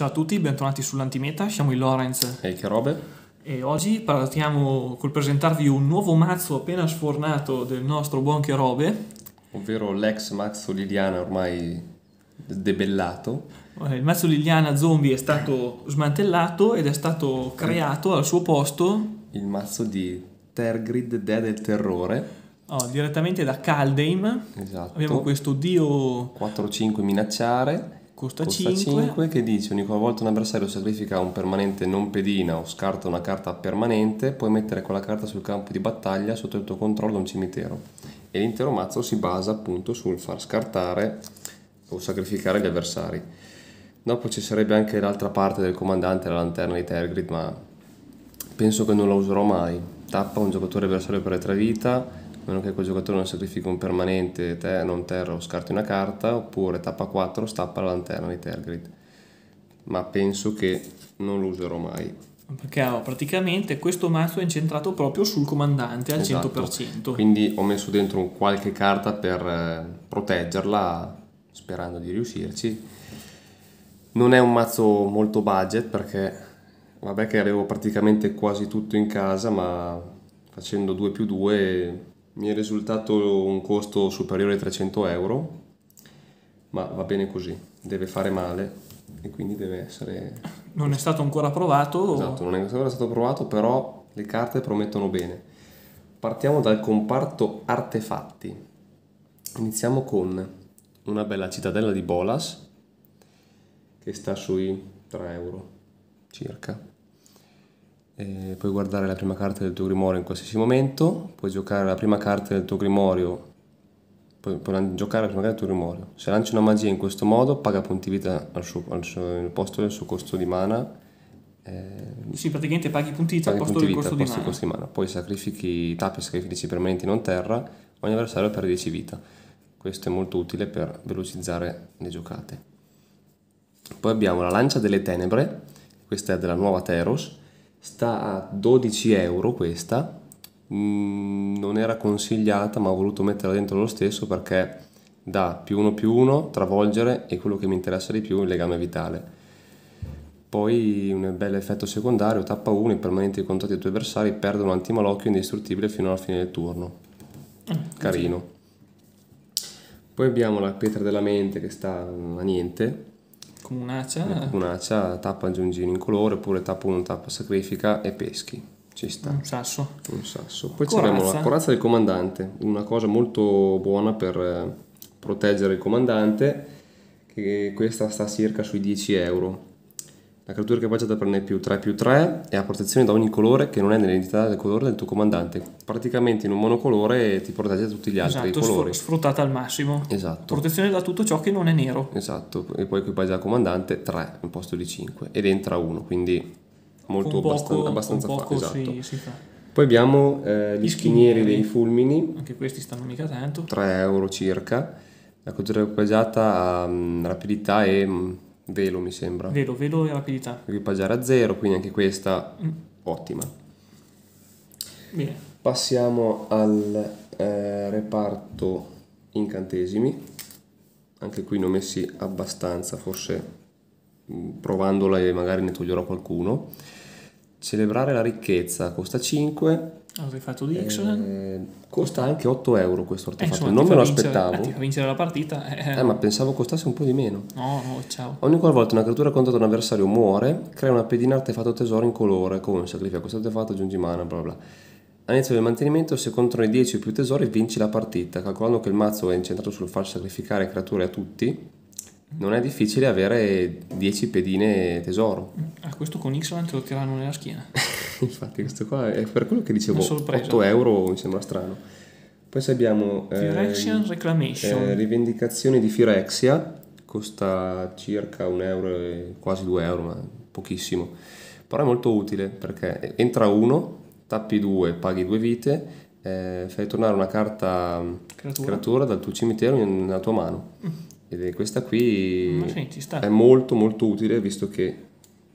Ciao a tutti, bentornati sull'Antimeta, siamo i Lorenz e che robe e oggi partiamo col presentarvi un nuovo mazzo appena sfornato del nostro buon che robe ovvero l'ex mazzo Liliana ormai debellato eh, il mazzo Liliana zombie è stato smantellato ed è stato creato al suo posto il mazzo di Tergrid Dea del Terrore Oh, direttamente da Caldeim esatto. abbiamo questo dio 4-5 minacciare Costa, Costa 5. 5. che dice ogni volta un avversario sacrifica un permanente non pedina o scarta una carta permanente puoi mettere quella carta sul campo di battaglia sotto il tuo controllo da un cimitero e l'intero mazzo si basa appunto sul far scartare o sacrificare gli avversari dopo ci sarebbe anche l'altra parte del comandante la lanterna di Tergrid ma penso che non la userò mai tappa un giocatore avversario per le tre vita a meno che quel giocatore non sacrifichi un permanente, te non terra o scarti una carta, oppure tappa 4, stappa la lanterna di Tergrid. Ma penso che non lo userò mai. Perché oh, praticamente questo mazzo è incentrato proprio sul comandante al esatto. 100%. Quindi ho messo dentro qualche carta per eh, proteggerla, sperando di riuscirci. Non è un mazzo molto budget perché vabbè che avevo praticamente quasi tutto in casa, ma facendo 2 più 2 mi è risultato un costo superiore ai 300 euro, ma va bene così, deve fare male e quindi deve essere... Non è stato ancora provato? Esatto, non è ancora stato provato, però le carte promettono bene. Partiamo dal comparto artefatti. Iniziamo con una bella cittadella di Bolas che sta sui 3 euro circa eh, puoi guardare la prima carta del tuo grimorio in qualsiasi momento, puoi giocare la prima carta del tuo grimorio, puoi, puoi giocare la prima carta del tuo grimorio. Se lanci una magia in questo modo paga punti vita al, suo, al, suo, al posto del suo costo di mana. Eh, sì, praticamente paghi punti vita paghi al posto punti vita, del costo, di, costo di mana. Poi sacrifichi tappi, e sacrifici permanenti non terra, ogni avversario perde 10 vita. Questo è molto utile per velocizzare le giocate. Poi abbiamo la lancia delle tenebre, questa è della nuova Teros, sta a 12 euro questa mm, non era consigliata ma ho voluto metterla dentro lo stesso perché dà più uno più uno, travolgere e quello che mi interessa di più il legame vitale poi un bel effetto secondario, tappa 1, i permanenti contatti ai tuoi avversari perdono antimalocchio indistruttibile fino alla fine del turno. Eh, Carino. Poi abbiamo la pietra della mente che sta a niente, con un'acia? Con tappa aggiungino in colore oppure tappa non tappa sacrifica e peschi. Ci sta. Un sasso. Un sasso. Poi abbiamo la corazza del comandante, una cosa molto buona per eh, proteggere il comandante, che questa sta circa sui 10 euro la creatura equipaggiata prende più 3 più 3 e ha protezione da ogni colore che non è nell'identità del colore del tuo comandante. Praticamente in un monocolore ti protegge da tutti gli altri esatto, colori. sfruttata al massimo. Esatto. Protezione da tutto ciò che non è nero. Esatto, e poi equipaggia al comandante 3 in posto di 5 ed entra 1, quindi molto abbastanza, poco, abbastanza poco fa. Esatto. Si, si fa. Poi abbiamo eh, gli, gli schinieri, schinieri dei fulmini. Anche questi stanno mica tanto. 3 euro circa. La creatura equipaggiata ha mm, rapidità e mm, Velo mi sembra. Velo, velo e rapidità. Equipaggiare a zero, quindi anche questa mm. ottima. Bene. Passiamo al eh, reparto incantesimi. Anche qui ne ho messi abbastanza, forse mm, provandola e magari ne toglierò qualcuno. Celebrare la ricchezza costa 5, Artefatto di Ixalan. Eh, costa anche 8 euro questo artefatto, eh, insomma, non me lo aspettavo. Eh, vincere la partita. Eh. eh. ma pensavo costasse un po' di meno. No, no, ciao. Ogni qualvolta una creatura contro un avversario muore, crea una pedina artefatto tesoro in colore, come sacrifica questo artefatto, aggiungi mana, bla bla. All'inizio del mantenimento, se contro i 10 o più tesori, vinci la partita, calcolando che il mazzo è incentrato sul far sacrificare creature a tutti, non è difficile avere 10 pedine tesoro. Mm. A ah, questo con Xland te lo tirano nella schiena. Infatti, questo qua è per quello che dicevo: 8 euro mi sembra strano. Poi se abbiamo Firexian eh, eh, Reclamation. Eh, rivendicazione di Firexia, costa circa 1 euro, quasi 2 euro, ma pochissimo. Però è molto utile perché entra uno, tappi due, paghi due vite, eh, fai tornare una carta creatura. creatura dal tuo cimitero nella tua mano. Mm ed questa qui sì, è molto molto utile visto che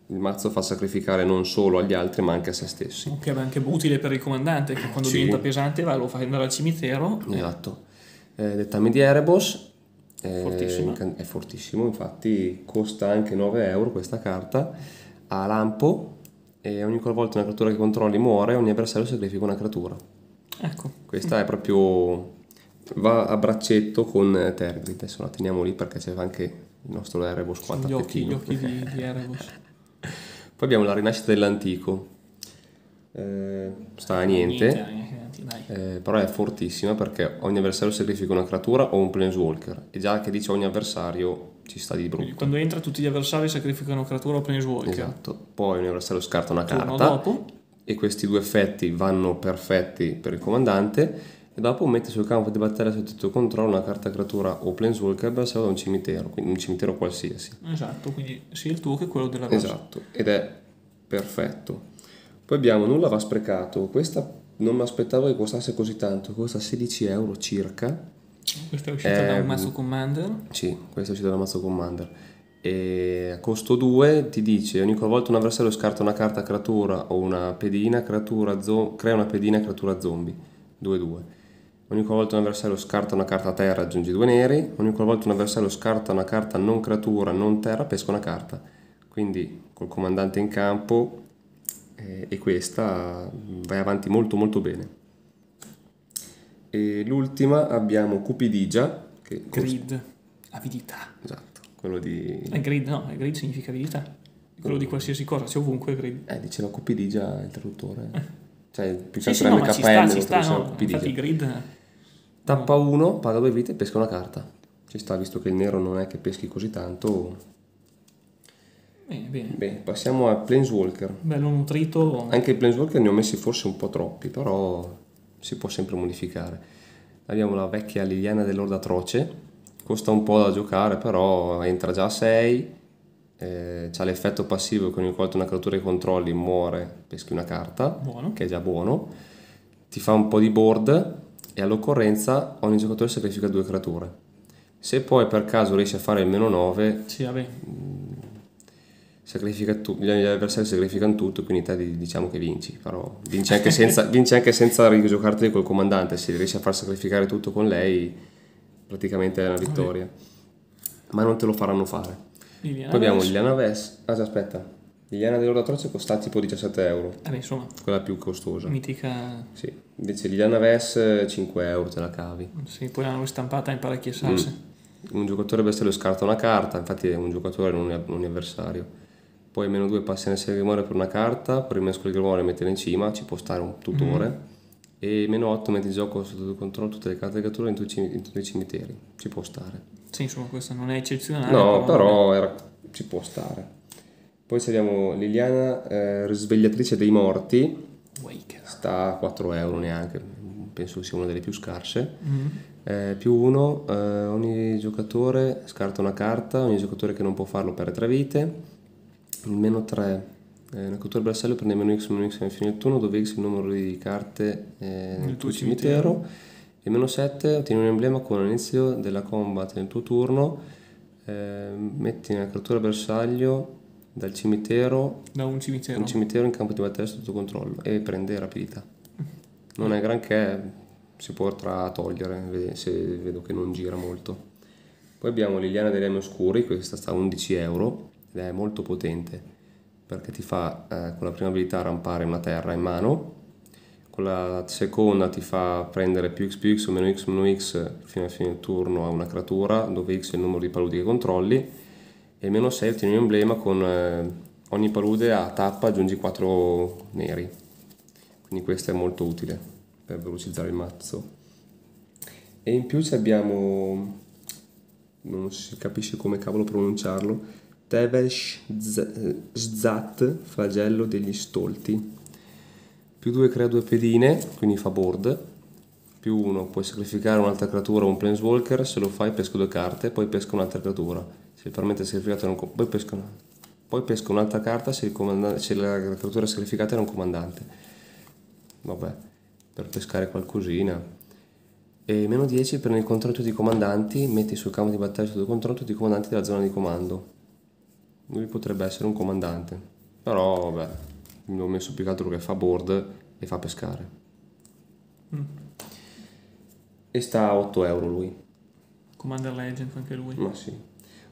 il mazzo fa sacrificare non solo agli altri ma anche a se stessi. Che okay, è anche utile per il comandante che quando sì. diventa pesante va, lo fa andare al cimitero. Esatto. Eh, dettami di Erebos è, eh, è fortissimo, infatti costa anche 9 euro questa carta. Ha lampo e ogni volta una creatura che controlli muore, ogni avversario sacrifica una creatura. Ecco. Questa mm. è proprio va a braccetto con eh, Tergride, adesso la teniamo lì perché c'è anche il nostro Erebus qua gli occhi, gli occhi di, di Erebus. Poi abbiamo la rinascita dell'antico, eh, sta a niente, niente, niente, eh, però è fortissima perché ogni avversario sacrifica una creatura o un planeswalker e già che dice ogni avversario ci sta di brutto. Quindi quando entra tutti gli avversari sacrificano creatura o planeswalker. Esatto, poi ogni avversario scarta una carta dopo. e questi due effetti vanno perfetti per il comandante e dopo mette sul campo di battaglia sotto il tuo controllo una carta creatura o planeswalker bersaglio da un cimitero, quindi un cimitero qualsiasi. Esatto, quindi sia il tuo che quello della cosa. Esatto, ed è perfetto. Poi abbiamo Nulla va sprecato, questa non mi aspettavo che costasse così tanto, costa 16 euro circa. Questa è uscita eh, da un mazzo commander? Sì, questa è uscita da un mazzo commander. E a costo 2 ti dice ogni volta un avversario scarta una carta creatura o una pedina creatura zo- crea una pedina creatura zombie 2-2 Ogni qualvolta un avversario scarta una carta a terra aggiungi due neri, ogni qualvolta un avversario scarta una carta non creatura, non terra, pesca una carta. Quindi col comandante in campo eh, e questa mm, vai avanti molto molto bene. E l'ultima abbiamo Cupidigia. Che Grid, costa... avidità. Esatto, quello di... È eh, grid, no, è eh, grid significa avidità. Quello di qualsiasi cosa, c'è ovunque grid. Eh, diceva Cupidigia il traduttore. Eh cioè più che altro sì, sì, no, MKN ci sta, ci sta, no? Infatti, grid Tappa 1, paga 2 vite e pesca una carta. Ci sta, visto che il nero non è che peschi così tanto. Bene, bene. bene passiamo a Planeswalker. Bello nutrito. Anche il Planeswalker ne ho messi forse un po' troppi, però si può sempre modificare. Abbiamo la vecchia Liliana dell'Orda Atroce. Costa un po' da giocare, però entra già a 6. Eh, ha l'effetto passivo con il volta una creatura di controlli muore, peschi una carta. Buono. Che è già buono. Ti fa un po' di board e all'occorrenza ogni giocatore sacrifica due creature. Se poi per caso riesci a fare il meno 9, sì, mm, tu, gli avversari sacrificano tutto, quindi te diciamo che vinci, però vinci anche senza, vinci anche senza rigiocarteli col comandante, se riesci a far sacrificare tutto con lei praticamente è una vittoria. Vabbè. Ma non te lo faranno fare. Liliana poi abbiamo Ves. Liliana Ves. Ah, aspetta. Gli Anna Iana dell'Ordatroce costa tipo 17 euro. Eh beh, insomma. Quella più costosa. Mitica. Sì. Invece gli Anna Ves 5 euro te la cavi. Sì, poi l'hanno stampata in parecchie salse. Mm. Un giocatore bestiale scarta una carta, infatti è un giocatore, non è un avversario. Poi meno 2 passa in essere grimorio per una carta, poi rimesco il grimorio e metterla in cima, ci può stare un tutore. Mm. E meno 8 metti in gioco sotto il controllo tutte le carte di cattura in tutti i cimiteri. Ci può stare. Sì, insomma, questa non è eccezionale. No, però, però era... ci può stare. Poi abbiamo Liliana, eh, risvegliatrice dei morti, Wake. sta a 4 euro neanche, penso sia una delle più scarse. Mm. Eh, più uno, eh, ogni giocatore scarta una carta, ogni giocatore che non può farlo perde 3 vite. Il meno 3, eh, una cattura bersaglio prende meno x, meno x alla fine del turno, dove x è il numero di carte nel, eh, nel tuo cimitero. cimitero. E meno 7, ottieni un emblema con l'inizio della combat nel tuo turno, eh, metti nella cattura bersaglio dal cimitero da un cimitero un cimitero in campo di battaglia sotto controllo e prende rapidità non è granché si potrà togliere se vedo che non gira molto poi abbiamo l'Iliana degli Remi Oscuri questa sta a 11 euro ed è molto potente perché ti fa eh, con la prima abilità rampare una terra in mano con la seconda ti fa prendere più x più x o meno x meno x fino al fine del turno a una creatura dove x è il numero di paludi che controlli e meno 6 ottieni un emblema con eh, ogni palude a tappa aggiungi 4 neri quindi questo è molto utile per velocizzare il mazzo e in più abbiamo non si capisce come cavolo pronunciarlo Tevesh eh, Zat flagello degli stolti più 2 crea due pedine quindi fa board più 1 puoi sacrificare un'altra creatura o un planeswalker se lo fai pesco due carte poi pesca un'altra creatura se permette il sacrificato non... Poi pesca, una... poi pesca un'altra carta se, comanda... se la creatura sacrificata era un comandante. Vabbè, per pescare qualcosina. E meno 10 prende il controllo di comandanti, metti sul campo di battaglia sotto controllo tutti i comandanti della zona di comando. Lui potrebbe essere un comandante, però vabbè, l'ho messo più che altro perché fa board e fa pescare. Mm. E sta a 8 euro lui. Commander Legend anche lui. Ma sì.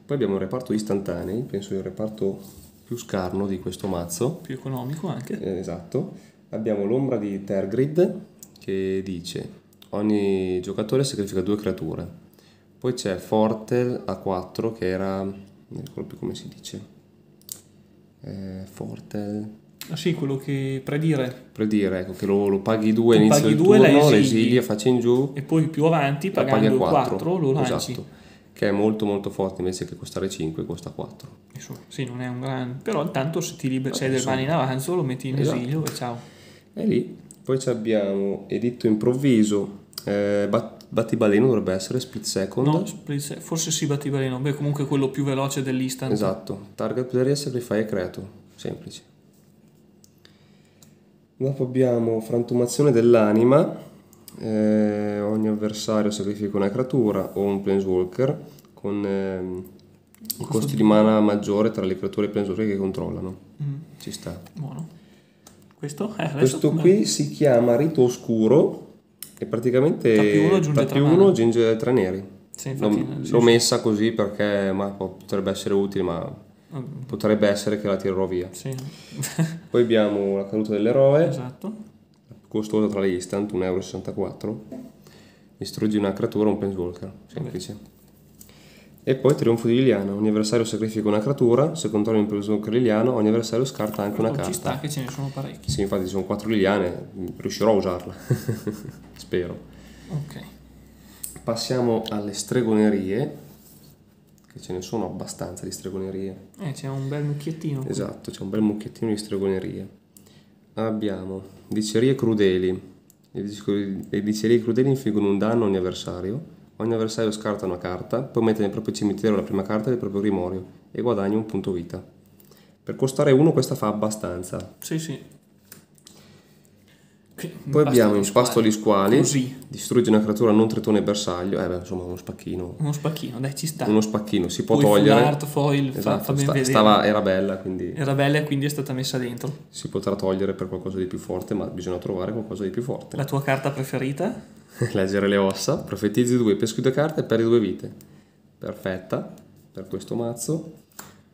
Poi abbiamo un reparto istantanei, penso il reparto più scarno di questo mazzo. Più economico anche. Eh, esatto. Abbiamo l'ombra di Tergrid che dice ogni giocatore sacrifica due creature. Poi c'è Fortel a 4 che era... non ricordo più come si dice. Eh, Fortel... Ah sì, quello che predire. Predire, ecco, che lo, lo paghi due all'inizio del turno, la esili. l'esili, la faccia in giù. E poi più avanti, pagando paghi a 4, 4 lo lanci. Esatto che è molto molto forte invece che costare 5 costa 4 insomma, sì non è un gran però intanto se ti liberi ah, sei del mani in avanzo lo metti in esatto. esilio e ciao e lì poi abbiamo editto improvviso eh, bat- battibaleno dovrebbe essere split second no split se- forse sì battibaleno beh comunque quello più veloce dell'instant esatto target player sacrifice e creato semplice dopo abbiamo frantumazione dell'anima eh, ogni avversario sacrifica una creatura o un planeswalker con ehm, i costi di mana maggiore tra le creature e i planeswalker che controllano. Mm. Ci sta. Buono. Questo, eh, Questo qui si chiama Rito Oscuro e praticamente più uno aggiunge tra neri. Sì, infatti, eh, l'ho, l'ho messa così perché ma, potrebbe essere utile, ma mm. potrebbe essere che la tirerò via. Sì. Poi abbiamo la caduta dell'eroe. Esatto costosa tra le instant, 1,64 euro. Distruggi una creatura, o un penswalker, semplice. E poi Trionfo di Liliana, ogni avversario sacrifica una creatura, se controlla un Planeswalker Liliana, ogni avversario scarta anche una carta. Ci sta che ce ne sono parecchi. Sì, infatti ci sono 4 Liliane, riuscirò a usarla, spero. Ok. Passiamo alle stregonerie, che ce ne sono abbastanza di stregonerie. Eh, c'è un bel mucchiettino. Esatto, c'è un bel mucchiettino di stregonerie abbiamo dicerie crudeli. Le dicerie crudeli infliggono un danno a ogni avversario. Ogni avversario scarta una carta, poi mette nel proprio cimitero la prima carta del proprio grimorio e guadagna un punto vita. Per costare uno questa fa abbastanza. Sì, sì. Poi abbiamo impasto agli squali, Così. distruggi una creatura non tritone bersaglio, eh beh, insomma uno spacchino. Uno spacchino, dai ci sta. Uno spacchino, si può Poi togliere. Art, foil, esatto, fa, fa sta, stava, era bella quindi... Era bella e quindi è stata messa dentro. Si potrà togliere per qualcosa di più forte, ma bisogna trovare qualcosa di più forte. La tua carta preferita? Leggere le ossa, profetizzi due, peschi due carte e perdi due vite. Perfetta per questo mazzo.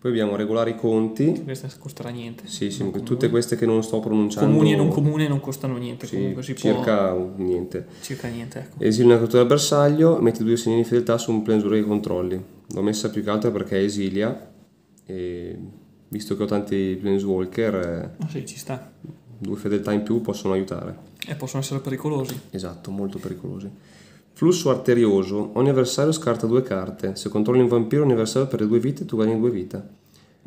Poi abbiamo regolare i conti. Questa costerà niente. Sì, sì tutte queste che non sto pronunciando. Comuni e non comune non costano niente. Sì, comunque si circa può... niente. Circa niente, ecco. Esili una cattura bersaglio, metti due segni di fedeltà su un plenzura che controlli. L'ho messa più che altro perché è esilia. E visto che ho tanti planeswalker... Eh, ah oh, sì, ci sta. Due fedeltà in più possono aiutare. E possono essere pericolosi. Esatto, molto pericolosi. Flusso arterioso. Ogni avversario scarta due carte. Se controlli un vampiro, ogni avversario perde due vite e tu guadagni due vite.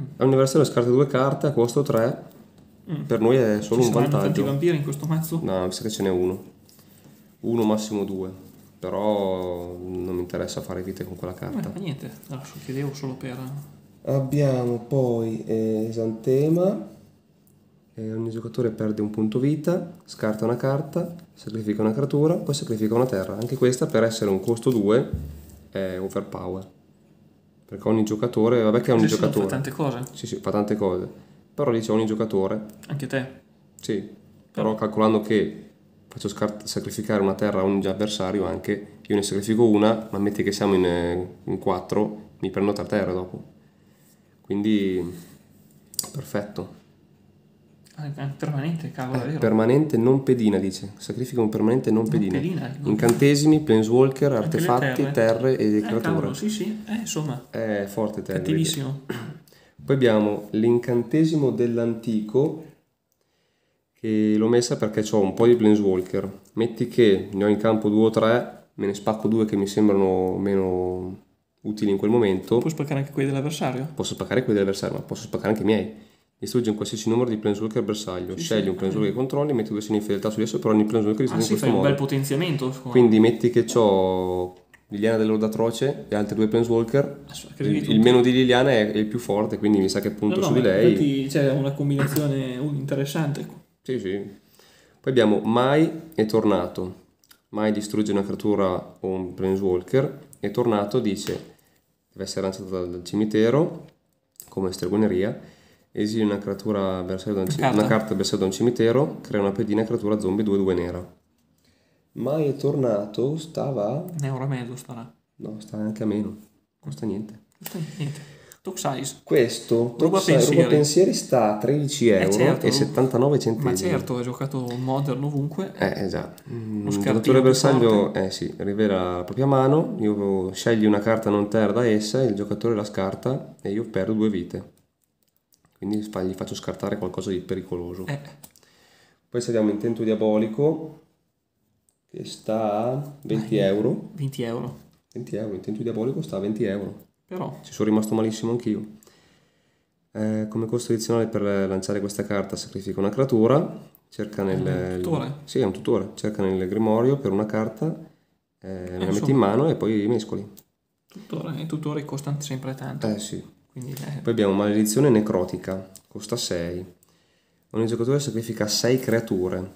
Mm. Ogni avversario scarta due carte a costo tre, Mm. Per noi è solo Ci un vantaggio. Ma tanti vampiri in questo mazzo? No, mi sa che ce n'è uno. Uno, massimo due. Però non mi interessa fare vite con quella carta. Ma niente, la chiedevo solo per. Eh. Abbiamo poi eh, e ogni giocatore perde un punto vita, scarta una carta, sacrifica una creatura, poi sacrifica una terra. Anche questa per essere un costo 2 è overpower. Perché ogni giocatore, vabbè che ogni sì, giocatore. Fa tante cose. Sì, sì, fa tante cose. Però dice ogni giocatore. Anche te. Sì, però calcolando che faccio scart- sacrificare una terra a ogni avversario anche, io ne sacrifico una, ma metti che siamo in, eh, in 4, mi prendo tre terre dopo. Quindi, perfetto. Eh, permanente, cavolo, eh, Permanente non pedina, dice. Sacrifica un permanente non pedina. Non pedina Incantesimi, planeswalker, artefatti, terre. terre. e eh, creature. Eh, sì, sì. Eh, insomma. È forte terra. Cattivissimo. Poi abbiamo l'incantesimo dell'antico che l'ho messa perché ho un po' di planeswalker. Metti che ne ho in campo due o tre, me ne spacco due che mi sembrano meno utili in quel momento. Puoi spaccare anche quelli dell'avversario? Posso spaccare quelli dell'avversario, ma posso spaccare anche i miei Distruggi un qualsiasi numero di Planeswalker bersaglio. Sì, Scegli sì, un Planeswalker che controlli, metti due segni di fedeltà su di esso per ogni Planeswalker distrutto ah, in questo modo. un bel potenziamento. Scuola. Quindi metti che ho Liliana dell'Orda Atroce e altri due Planeswalker. Aspetta, ah, il, il meno di Liliana è il più forte, quindi mi sa che punto no, no, su di lei. Infatti c'è una combinazione interessante. Sì, sì. Poi abbiamo Mai è tornato. Mai distrugge una creatura o un Planeswalker. È tornato, dice, deve essere lanciato dal cimitero come stregoneria Esili una creatura bersaglio da un cimitero. Una carta bersaglio da un cimitero, crea una pedina creatura zombie 2-2 nera. Mai è tornato, stava... È un mezzo starà. No, sta anche a meno. Costa niente. Costa niente. Toxize. Questo, Ruba Pensieri. Ruba Pensieri sta a 13 eh, euro certo. e 79 centesimi. Ma certo, ha giocato modern ovunque. Eh, esatto. Mm, il giocatore bersaglio eh, sì, rivela la propria mano, io scegli una carta non terra da essa, il giocatore la scarta e io perdo due vite quindi gli faccio scartare qualcosa di pericoloso. Eh. Poi saliamo in tento diabolico che sta a 20 Vai. euro. 20 euro. 20 euro, in diabolico sta a 20 euro. Però. Ci sono rimasto malissimo anch'io. Eh, come costo addizionale per lanciare questa carta sacrifica una creatura, cerca nel... È un tutore? Sì, è un tutore. Cerca nel grimorio per una carta, eh, la eh, metti in mano e poi mescoli. Tutore, I tutori costano sempre tanto. Eh sì, quindi, eh. Poi abbiamo Maledizione Necrotica, costa 6. Ogni giocatore sacrifica 6 creature.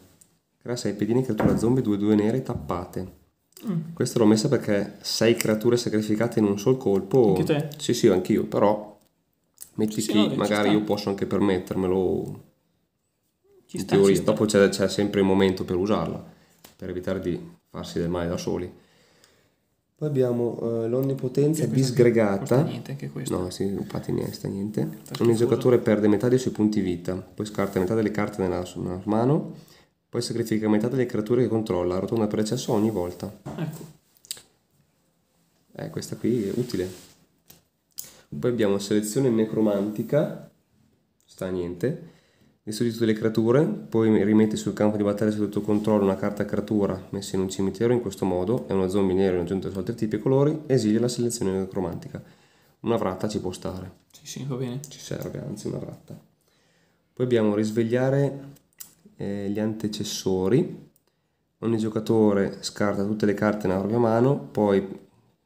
Crea 6 pedini, creatura zombie, 2-2 nere tappate. Mm. Questo l'ho messa perché 6 creature sacrificate in un sol colpo. Anche te? Sì, sì, anch'io, però metti sì, sì, no, magari io posso anche permettermelo. Ci in sta, teoria, ci dopo c'è, c'è sempre il momento per usarla, per evitare di farsi del male da soli. Poi abbiamo eh, l'onnipotenza disgregata. Che niente, anche questo. No, sì, infatti niente, sta niente. Ogni giocatore perde metà dei suoi punti vita, poi scarta metà delle carte nella sua mano, poi sacrifica metà delle creature che controlla, rotonda per eccesso ogni volta. Ecco. Eh, questa qui è utile. Poi abbiamo selezione necromantica, sta niente Distrugge tutte le creature, poi rimette sul campo di battaglia sotto il tuo controllo una carta creatura messa in un cimitero in questo modo, è una zombie nera e aggiunta su altri tipi e colori, esilia la selezione necromantica. Una vratta ci può stare. Sì, sì, va bene. Ci serve, anzi, una vratta. Poi abbiamo risvegliare eh, gli antecessori. Ogni giocatore scarta tutte le carte nella propria mano, poi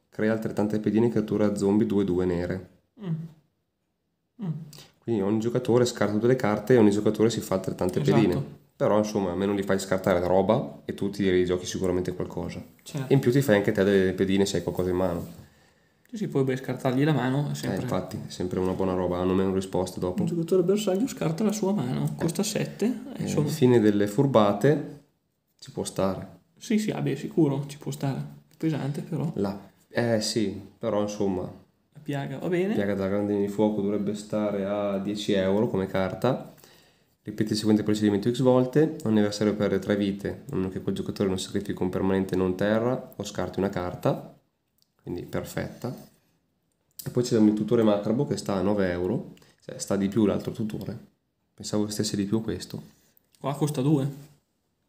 crea altrettante pedine creatura zombie 2-2 nere. Mm. Mm. Quindi ogni giocatore scarta tutte le carte e ogni giocatore si fa altrettante esatto. pedine. Però insomma, a meno li fai scartare la roba e tu ti rigiochi sicuramente qualcosa. Certo. E in più ti fai anche te delle pedine se hai qualcosa in mano. Sì, si poi beh, scartargli la mano eh, sempre... Eh, infatti, è sempre una buona roba, hanno meno risposte dopo. Un giocatore bersaglio scarta la sua mano, eh. costa 7. Eh, fine delle furbate ci può stare. Sì, sì, abbia ah, sicuro, ci può stare. Pesante però. La... Eh sì, però insomma, Piaga, va bene. Piaga da grandine di fuoco dovrebbe stare a 10 euro come carta. Ripete il seguente procedimento x volte, non è avversario perde 3 vite, a meno che quel giocatore non sacrifichi un permanente non terra o scarti una carta, quindi perfetta. E poi c'è il tutore macrabo che sta a 9 euro, cioè sta di più l'altro tutore. Pensavo che stesse di più questo. Qua costa 2.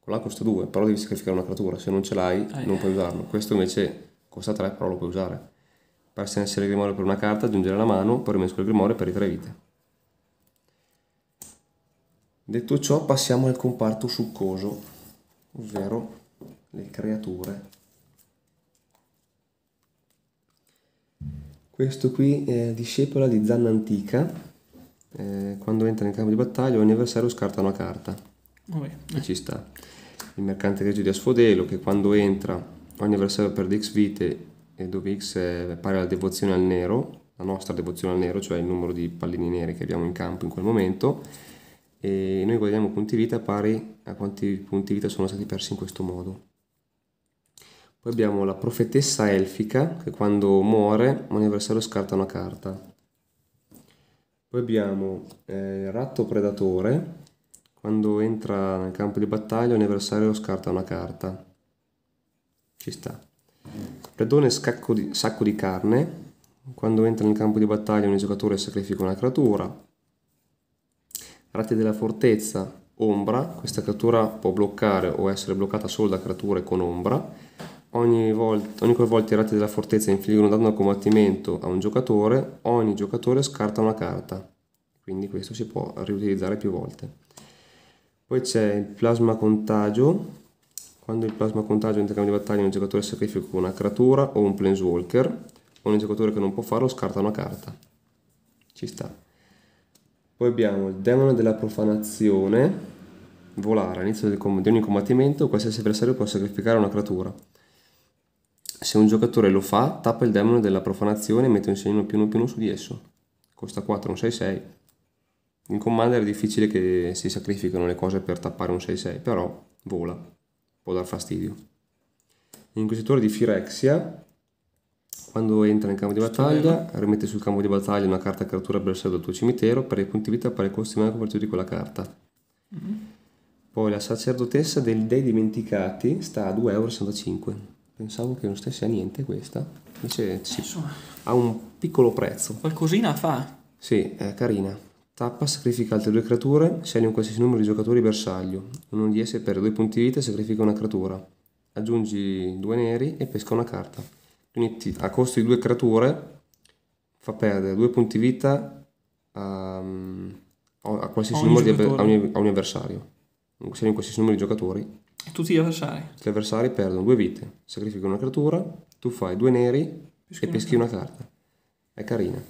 Qua costa 2, però devi sacrificare una creatura, se non ce l'hai ah, non puoi usarlo. Questo invece costa 3, però lo puoi usare. Passa in essere il grimorio per una carta, aggiungere la mano, poi rimesco il grimorio per i tre vite. Detto ciò passiamo al comparto succoso, ovvero le creature. Questo qui è discepola di Zanna Antica. Eh, quando entra in campo di battaglia ogni avversario scarta una carta. Oh, e ci sta. Il mercante greggio di Asfodelo che quando entra ogni avversario perde X vite e dove x è pari alla devozione al nero, la nostra devozione al nero, cioè il numero di pallini neri che abbiamo in campo in quel momento, e noi guadagniamo punti vita pari a quanti punti vita sono stati persi in questo modo. Poi abbiamo la profetessa elfica, che quando muore un avversario scarta una carta. Poi abbiamo eh, il ratto predatore, quando entra nel campo di battaglia un avversario scarta una carta. Ci sta. Platone scacco di, sacco di carne. Quando entra nel campo di battaglia un giocatore sacrifica una creatura. Ratti della fortezza, ombra. Questa creatura può bloccare o essere bloccata solo da creature con ombra. Ogni, volta, ogni qualvolta i ratti della fortezza infliggono danno al combattimento a un giocatore, ogni giocatore scarta una carta. Quindi questo si può riutilizzare più volte. Poi c'è il plasma contagio, quando il plasma contagio in intercambio di battaglia un giocatore sacrifica una creatura o un planeswalker, o un giocatore che non può farlo scarta una carta. Ci sta. Poi abbiamo il demone della profanazione, volare all'inizio di ogni combattimento, qualsiasi avversario può sacrificare una creatura. Se un giocatore lo fa, tappa il demone della profanazione e mette un segno più uno più uno su di esso. Costa 4, un 6-6. In Commander è difficile che si sacrificano le cose per tappare un 6-6, però vola può dar fastidio. L'inquisitore di Firexia, quando entra in campo di battaglia, rimette sul campo di battaglia una carta creatura berserk del tuo cimitero per i punti vita pari al costo manico per di quella carta. Mm-hmm. Poi la sacerdotessa del Dei Dimenticati sta a 2,65€. Pensavo che non stesse a niente questa, invece ci... ha un piccolo prezzo. Qualcosina fa? Sì, è carina. Tappa sacrifica altre due creature, scegli un qualsiasi numero di giocatori bersaglio. Uno di esse per due punti vita sacrifica una creatura. Aggiungi due neri e pesca una carta. Quindi a costo di due creature fa perdere due punti vita ehm, a, a qualsiasi ogni numero di, a, ogni, a ogni avversario. Scegli un qualsiasi numero di giocatori. Tutti gli avversari. Tutti gli avversari perdono due vite, sacrifica una creatura, tu fai due neri peschi e peschi una carta. una carta. È carina.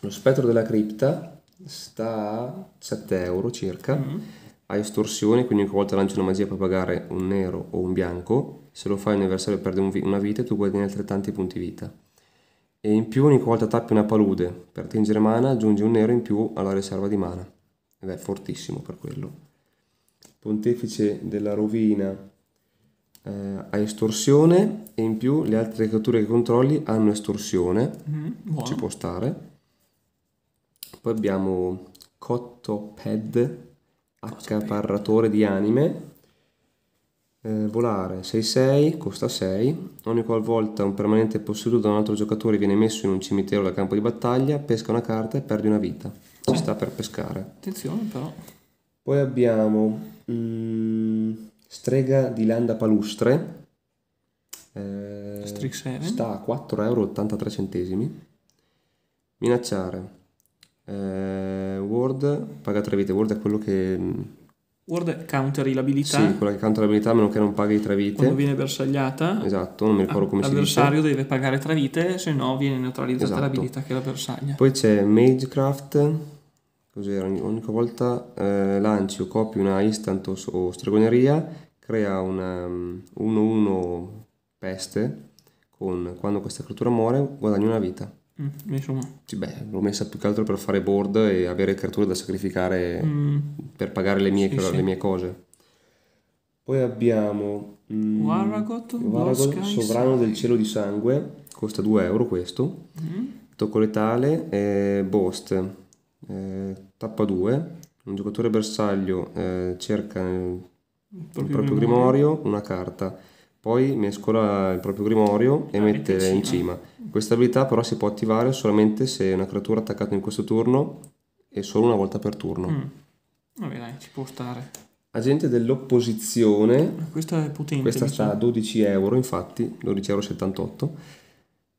Lo spettro della cripta sta a 7 euro circa. Mm. A estorsione, quindi ogni volta lancio una magia per pagare un nero o un bianco. Se lo fai un avversario perde un vi- una vita e tu guadagni altrettanti punti vita. E in più ogni volta tappi una palude per tingere mana aggiungi un nero in più alla riserva di mana. Ed è fortissimo per quello. Pontefice della rovina eh, ha estorsione e in più le altre creature che controlli hanno estorsione, mm, ci può stare. Poi abbiamo Cottoped, accaparratore di anime. Eh, volare 6-6, costa 6. Ogni qualvolta un permanente posseduto da un altro giocatore viene messo in un cimitero da campo di battaglia, pesca una carta e perdi una vita. Ci sta per pescare. Attenzione però. Poi abbiamo mm, Strega di Landa Palustre. Eh, 7. Sta a 4,83 euro. Minacciare eh, Word paga tre vite, Word è quello che... Mm, Word counter l'abilità. Sì, quella che counter l'abilità a meno che non paghi tre vite. Quando viene bersagliata. Esatto, non mi ricordo come si dice. L'avversario deve pagare tre vite, se no viene neutralizzata esatto. l'abilità che la bersaglia. Poi c'è Magecraft, cos'era? Ogni volta eh, lanci o copi una instant o, o stregoneria, crea una 1-1 mm, peste con quando questa creatura muore guadagna una vita. Mm, insomma. Sì, beh, l'ho messa più che altro per fare board e avere creature da sacrificare mm. per pagare le mie, sì, cioè, sì. le mie, cose. Poi abbiamo mm, Waragot, Waragot Sovrano del Cielo di Sangue, costa 2 euro questo. Mm. Tocco letale, eh, Bost, eh, tappa 2. Un giocatore bersaglio eh, cerca il proprio, il proprio grimorio, una carta, poi mescola il proprio grimorio e La ah, mette in cima. cima questa abilità però si può attivare solamente se una creatura attaccata in questo turno e solo una volta per turno. Mm. Vabbè dai, ci può stare. Agente dell'opposizione. Questa è potente. Questa sta a 12 euro, infatti, 12,78 euro.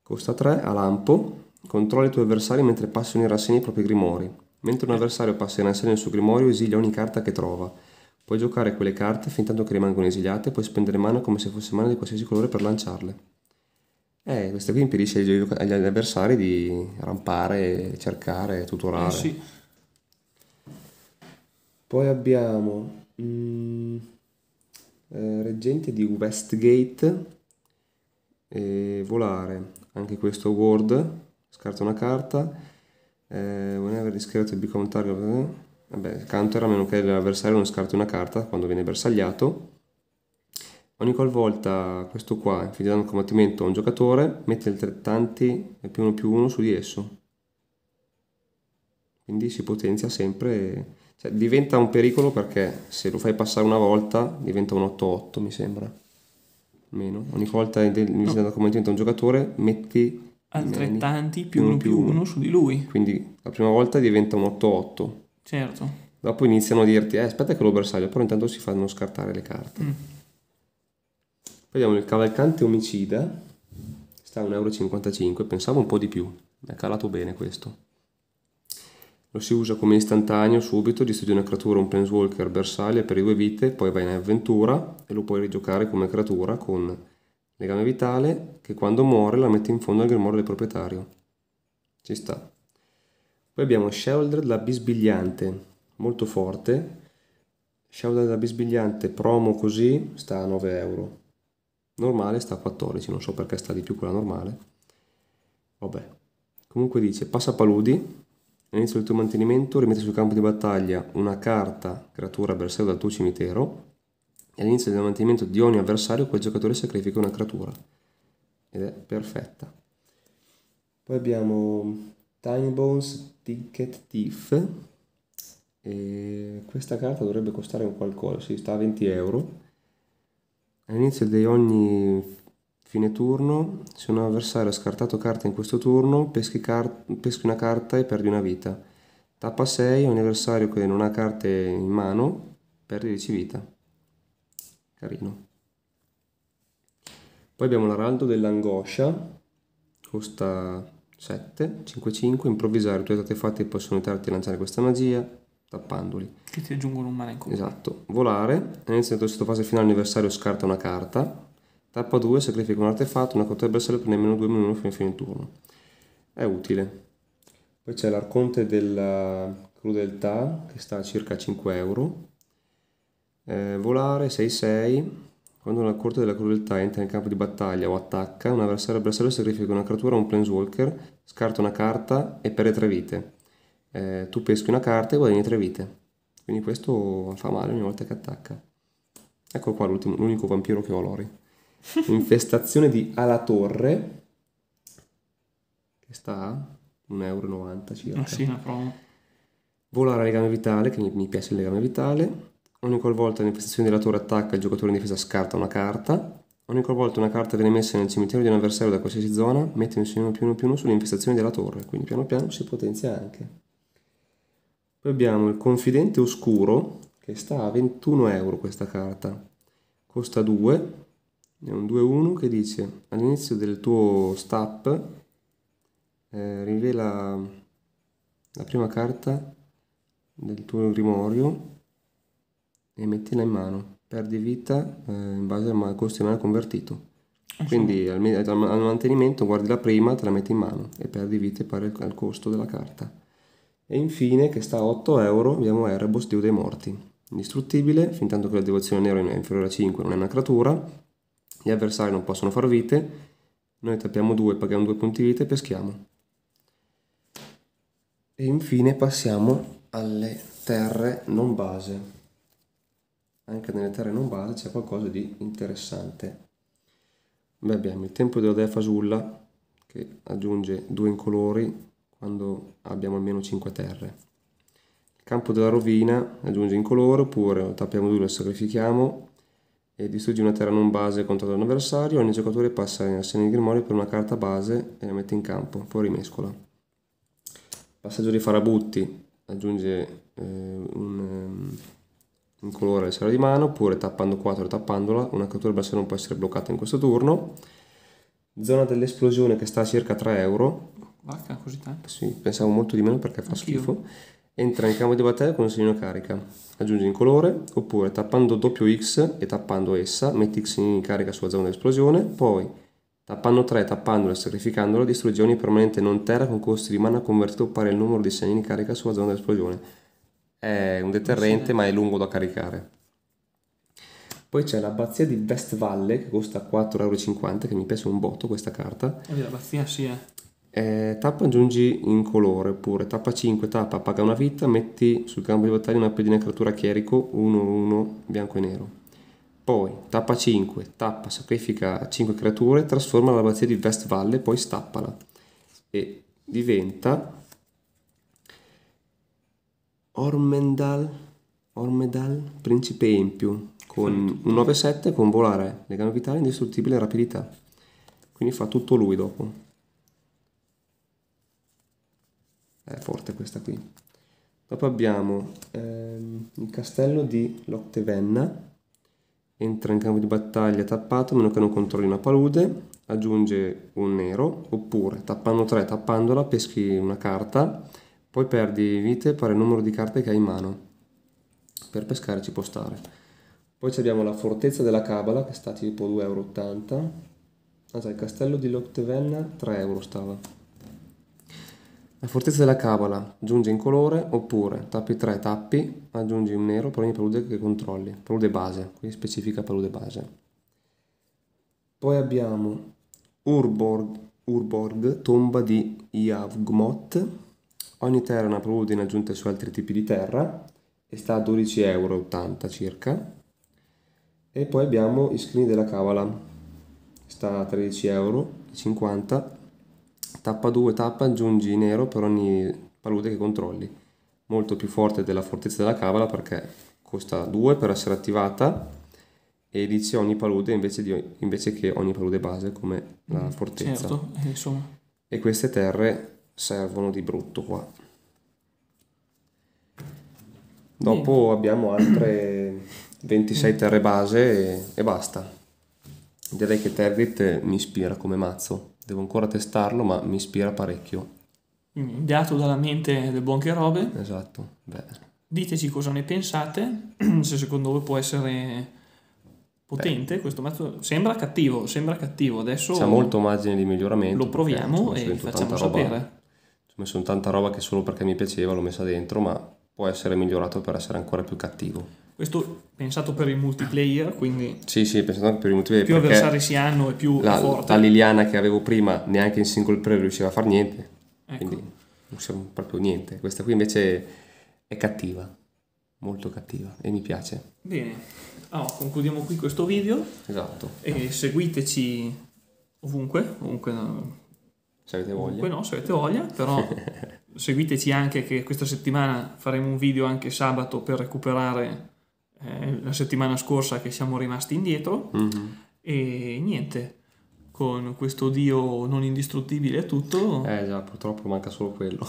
Costa 3, a lampo. Controlla i tuoi avversari mentre passano in rassegna i propri grimori. Mentre un avversario passa in rassegna il suo grimorio, esilia ogni carta che trova. Puoi giocare quelle carte fin tanto che rimangono esiliate e puoi spendere mana come se fosse mana di qualsiasi colore per lanciarle. Eh, questo qui impedisce agli, agli avversari di rampare, cercare, tutorare. Eh sì. Poi abbiamo mm, eh, Reggente di Westgate, eh, Volare, anche questo Ward, scarta una carta, eh, whenever this character become target, eh, vabbè, counter era meno che l'avversario non scarta una carta quando viene bersagliato Ogni qualvolta questo qua infliggerà un combattimento a un giocatore, mette altrettanti più uno più uno su di esso. Quindi si potenzia sempre, cioè diventa un pericolo perché se lo fai passare una volta diventa un 8-8 mi sembra. Meno. Ogni volta infilando un combattimento a un giocatore metti altrettanti più uno più uno su di lui. Quindi la prima volta diventa un 8-8. Certo. Dopo iniziano a dirti, eh, aspetta che lo bersaglio, però intanto si fanno scartare le carte. Mm. Poi abbiamo il cavalcante omicida, sta a 1,55 euro, pensavo un po' di più, mi ha calato bene questo. Lo si usa come istantaneo subito, distruggi una creatura, un planeswalker bersaglia per le due vite, poi vai in avventura e lo puoi rigiocare come creatura con legame vitale che quando muore la mette in fondo al grimorio del proprietario. Ci sta. Poi abbiamo Sheldred la bisbigliante, molto forte. Sheldred la bisbigliante promo così sta a 9 euro normale sta a 14, non so perché sta di più quella normale. Vabbè. Comunque dice, passa paludi, all'inizio del tuo mantenimento rimetti sul campo di battaglia una carta creatura avversario dal tuo cimitero e all'inizio del mantenimento di ogni avversario quel giocatore sacrifica una creatura. Ed è perfetta. Poi abbiamo Tiny Bones Ticket Thief e questa carta dovrebbe costare un qualcosa, si sta a 20 euro All'inizio di ogni fine turno, se un avversario ha scartato carte in questo turno, peschi, car- peschi una carta e perdi una vita. Tappa 6, ogni avversario che non ha carte in mano, perde 10 vita. Carino. Poi abbiamo l'araldo dell'angoscia, costa 7, 5-5, improvvisare, due fatte possono aiutarti a lanciare questa magia, tappandoli. Che ti aggiungono un male in comune. Esatto. Volare, all'inizio della tua fase finale anniversario scarta una carta. Tappa 2, sacrifica un artefatto, una cotta del bersaglio prende meno 2 meno 1 fino a fine turno. È utile. Poi c'è l'arconte della crudeltà che sta a circa 5 euro. Eh, volare 6-6. Quando la corte della crudeltà entra in campo di battaglia o attacca, un avversario avversario sacrifica una creatura o un planeswalker, scarta una carta e perde 3 vite eh, tu peschi una carta e guadagni tre vite. Quindi questo fa male ogni volta che attacca. Eccolo qua l'unico vampiro che ho, Lori. Infestazione di Alatorre, che sta a 1,90 euro circa. Ah sì, una promo. Volare legame vitale, che mi piace il legame vitale. Ogni qualvolta l'infestazione della torre attacca, il giocatore in difesa scarta una carta. Ogni qualvolta una carta viene messa nel cimitero di un avversario da qualsiasi zona, mette un segno più uno più uno sull'infestazione della torre. Quindi piano piano si potenzia anche. Poi abbiamo il Confidente Oscuro, che sta a 21 euro questa carta. Costa 2, è un 2-1 che dice all'inizio del tuo stap eh, rivela la prima carta del tuo grimorio e mettila in mano. Perdi vita eh, in base al costo di mana convertito. Ah, Quindi al, al, mantenimento guardi la prima, te la metti in mano e perdi vita vite pari al costo della carta. E infine, che sta a 8 euro, abbiamo Erebus, Dio dei Morti. Indistruttibile, fin tanto che la devozione nero è inferiore a 5, non è una creatura. Gli avversari non possono far vite. Noi tappiamo 2, paghiamo 2 punti vita e peschiamo. E infine passiamo alle terre non base. Anche nelle terre non base c'è qualcosa di interessante. Beh, abbiamo il tempo della Dea Fasulla, che aggiunge due incolori quando abbiamo almeno 5 terre. Il campo della rovina aggiunge incolore oppure tappiamo due lo sacrifichiamo e distrugge una terra non base contro un avversario, ogni giocatore passa in assegno di grimorio per una carta base e la mette in campo, poi rimescola. Passaggio di farabutti aggiunge eh, un eh, incolore al serra di mano, oppure tappando 4 e tappandola, una creatura bassa non può essere bloccata in questo turno. Zona dell'esplosione che sta a circa 3 euro, Vacca, così tanto? Sì, pensavo molto di meno perché fa Anch'io. schifo. Entra in campo di battaglia con il segno carica. Aggiungi in colore, oppure tappando doppio X e tappando essa, metti X in carica sulla zona di esplosione, poi tappando 3, tappandola e sacrificandola, distruggi ogni permanente non terra con costi di mana convertito pari al numero di segni in carica sulla zona di esplosione. È un deterrente, ma è lungo da caricare. Poi c'è l'abbazia di Vestvalle che costa 4,50€, che mi piace un botto questa carta. È l'abbazia, sì, eh. Eh, tappa aggiungi in colore oppure tappa 5, tappa, paga una vita, metti sul campo di battaglia una pedina creatura chierico 1-1 bianco e nero. Poi tappa 5, tappa, sacrifica 5 creature, trasforma l'abbazia di Valle, poi stappala e diventa Ormendal, Ormedal, principe Empiu, con un 9-7 con volare, legame vitale, indistruttibile e rapidità. Quindi fa tutto lui dopo. è forte questa qui. Dopo abbiamo ehm, il castello di Loctevenna, entra in campo di battaglia tappato, a meno che non controlli una palude, aggiunge un nero, oppure tappando 3, tappandola, peschi una carta, poi perdi vite pari il numero di carte che hai in mano. Per pescare ci può stare. Poi abbiamo la fortezza della Cabala che sta tipo 2,80€. Ah, il castello di Loctevenna 3 euro stava. La fortezza della cabala, aggiungi in colore, oppure tappi 3, tappi, aggiungi un nero per ogni palude che controlli, palude base, qui specifica palude base. Poi abbiamo Urborg, Urborg tomba di Iavgmot, ogni terra è una palude in aggiunta su altri tipi di terra e sta a 12,80 euro circa. E poi abbiamo i screen della cavala, sta a 13,50 euro tappa 2 tappa aggiungi nero per ogni palude che controlli. Molto più forte della fortezza della cavala perché costa 2 per essere attivata e dice ogni palude invece, di, invece che ogni palude base come la mm, fortezza. Certo, eh, insomma. E queste terre servono di brutto qua. Dopo Niente. abbiamo altre 26 mm. terre base e, e basta. Direi che Tergit mi ispira come mazzo. Devo ancora testarlo, ma mi ispira parecchio. Ideato dalla mente del buon che robe. Esatto. Beh. Diteci cosa ne pensate, se secondo voi può essere potente Beh. questo mazzo. Sembra cattivo, sembra cattivo. Adesso c'è molto margine di miglioramento. Lo proviamo e facciamo sapere. ci ho messo tanta roba che solo perché mi piaceva l'ho messa dentro, ma può essere migliorato per essere ancora più cattivo. Questo pensato per il multiplayer, quindi... Sì, sì, pensato anche per il multiplayer. Più avversari si hanno e più la, forte. La Liliana che avevo prima neanche in single player riusciva a fare niente. Ecco. Quindi non siamo proprio niente. Questa qui invece è cattiva, molto cattiva e mi piace. Bene, allora, concludiamo qui questo video. Esatto. E seguiteci ovunque, ovunque... Se avete voglia. Ovunque no, se avete voglia, però... seguiteci anche che questa settimana faremo un video anche sabato per recuperare eh, la settimana scorsa che siamo rimasti indietro mm-hmm. e niente, con questo Dio non indistruttibile è tutto... Eh già, purtroppo manca solo quello.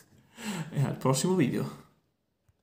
e al prossimo video.